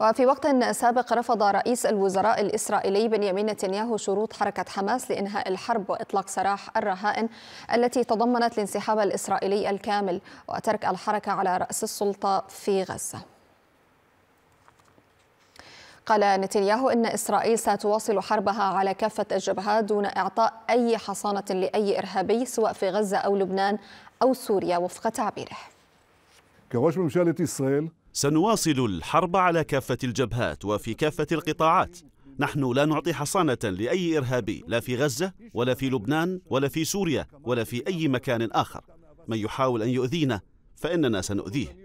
وفي وقت سابق رفض رئيس الوزراء الإسرائيلي بنيامين نتنياهو شروط حركة حماس لإنهاء الحرب وإطلاق سراح الرهائن التي تضمنت الانسحاب الإسرائيلي الكامل وترك الحركة على رأس السلطة في غزة قال نتنياهو ان اسرائيل ستواصل حربها على كافه الجبهات دون اعطاء اي حصانه لاي ارهابي سواء في غزه او لبنان او سوريا وفق تعبيره كراش ممشاله إسرائيل سنواصل الحرب على كافة الجبهات وفي كافة القطاعات نحن لا نعطي حصانة لأي إرهابي لا في غزة ولا في لبنان ولا في سوريا ولا في أي مكان آخر من يحاول أن يؤذينا فإننا سنؤذيه